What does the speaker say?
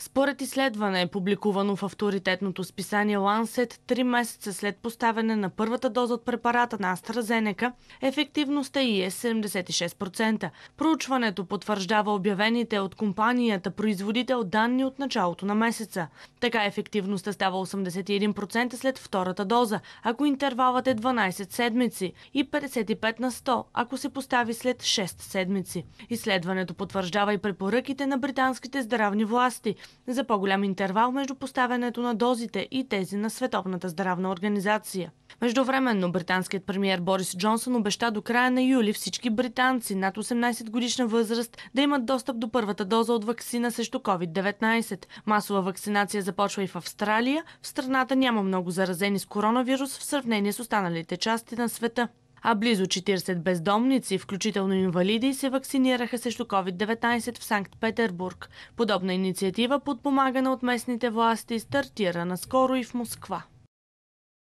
Според изследване, публикувано в авторитетното списание Lancet, три месеца след поставяне на първата доза от препарата на AstraZeneca, ефективността е и е 76%. Проучването потвърждава обявените от компанията производител данни от началото на месеца. Така ефективността става 81% след втората доза, ако интервалът е 12 седмици и 55 на 100, ако се постави след 6 седмици. Изследването потвърждава и препоръките на британските здравни власти – за по-голям интервал между поставянето на дозите и тези на Световната здравна организация. Междувременно британският премьер Борис Джонсън обеща до края на юли всички британци над 18 годишна възраст да имат достъп до първата доза от вакцина срещу COVID-19. Масова вакцинация започва и в Австралия. В страната няма много заразени с коронавирус в сравнение с останалите части на света а близо 40 бездомници, включително инвалиди, се вакцинираха срещу COVID-19 в Санкт-Петербург. Подобна инициатива, подпомагана от местните власти, стартира наскоро и в Москва.